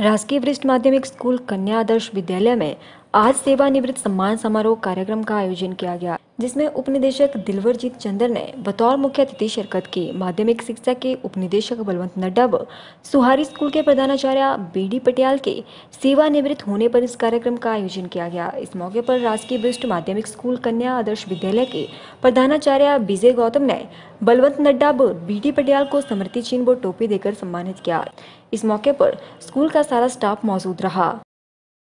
राजकीय वरिष्ठ माध्यमिक स्कूल कन्या आदर्श विद्यालय में आज सेवानिवृत्त सम्मान समारोह कार्यक्रम का आयोजन किया गया जिसमें उपनिदेशक दिलवरजीत चंद्र ने बतौर मुख्य अतिथि शिरकत की माध्यमिक शिक्षा के उपनिदेशक बलवंत नड्डा व सुहारी स्कूल के प्रधानाचार्य बी डी पटियाल के सेवानिवृत्त होने पर इस कार्यक्रम का आयोजन किया गया इस मौके पर राजकीय वरिष्ठ माध्यमिक स्कूल कन्या आदर्श विद्यालय के प्रधानाचार्य विजय गौतम ने बलवंत नड्डा व बी डी पटियाल को स्मृति चिन्ह व टोपी देकर सम्मानित किया इस मौके पर स्कूल का सारा स्टाफ मौजूद रहा